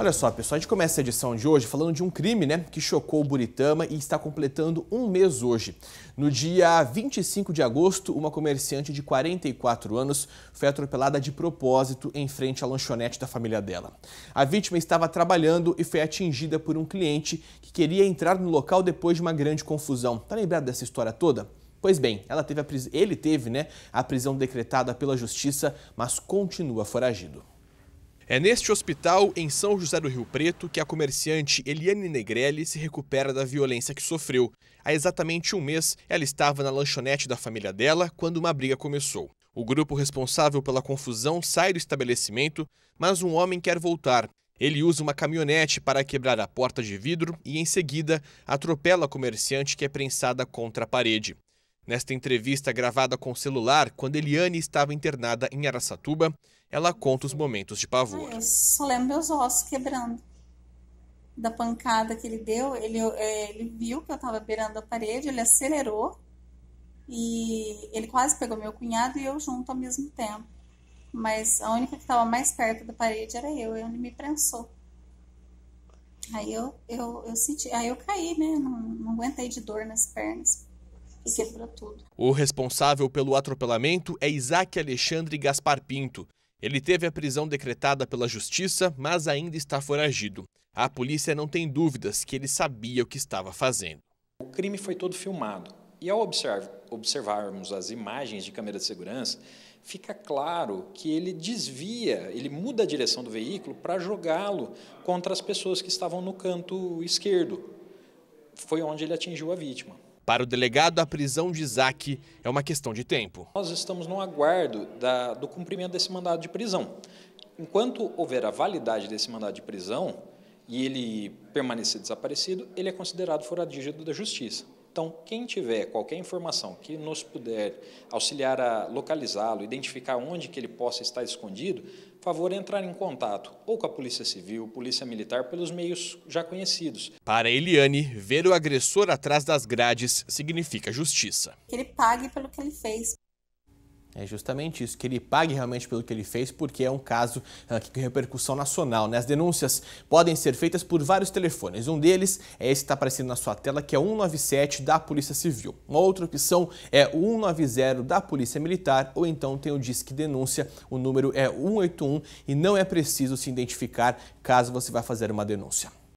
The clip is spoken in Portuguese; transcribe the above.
Olha só, pessoal, a gente começa a edição de hoje falando de um crime né, que chocou o Buritama e está completando um mês hoje. No dia 25 de agosto, uma comerciante de 44 anos foi atropelada de propósito em frente à lanchonete da família dela. A vítima estava trabalhando e foi atingida por um cliente que queria entrar no local depois de uma grande confusão. Tá lembrado dessa história toda? Pois bem, teve pris... ele teve né, a prisão decretada pela justiça, mas continua foragido. É neste hospital, em São José do Rio Preto, que a comerciante Eliane Negrelli se recupera da violência que sofreu. Há exatamente um mês, ela estava na lanchonete da família dela quando uma briga começou. O grupo responsável pela confusão sai do estabelecimento, mas um homem quer voltar. Ele usa uma caminhonete para quebrar a porta de vidro e, em seguida, atropela a comerciante que é prensada contra a parede. Nesta entrevista gravada com celular, quando Eliane estava internada em Araçatuba, ela conta os momentos de pavor. Eu só lembro meus ossos quebrando. Da pancada que ele deu, ele, é, ele viu que eu estava beirando a parede, ele acelerou e ele quase pegou meu cunhado e eu junto ao mesmo tempo. Mas a única que estava mais perto da parede era eu, é e ele me prensou. Aí eu, eu, eu senti, aí eu caí, né? Não, não aguentei de dor nas pernas para tudo. O responsável pelo atropelamento é Isaac Alexandre Gaspar Pinto. Ele teve a prisão decretada pela justiça, mas ainda está foragido. A polícia não tem dúvidas que ele sabia o que estava fazendo. O crime foi todo filmado. E ao observarmos as imagens de câmera de segurança, fica claro que ele desvia, ele muda a direção do veículo para jogá-lo contra as pessoas que estavam no canto esquerdo. Foi onde ele atingiu a vítima. Para o delegado, a prisão de Isaac é uma questão de tempo. Nós estamos no aguardo da, do cumprimento desse mandado de prisão. Enquanto houver a validade desse mandado de prisão e ele permanecer desaparecido, ele é considerado foragido da justiça. Então, quem tiver qualquer informação que nos puder auxiliar a localizá-lo, identificar onde que ele possa estar escondido, favor entrar em contato ou com a Polícia Civil, Polícia Militar, pelos meios já conhecidos. Para Eliane, ver o agressor atrás das grades significa justiça. Que ele pague pelo que ele fez. É justamente isso, que ele pague realmente pelo que ele fez, porque é um caso ah, que tem repercussão nacional. Né? As denúncias podem ser feitas por vários telefones. Um deles é esse que está aparecendo na sua tela, que é o 197 da Polícia Civil. Uma outra opção é o 190 da Polícia Militar, ou então tem o Disque Denúncia, o número é 181 e não é preciso se identificar caso você vá fazer uma denúncia.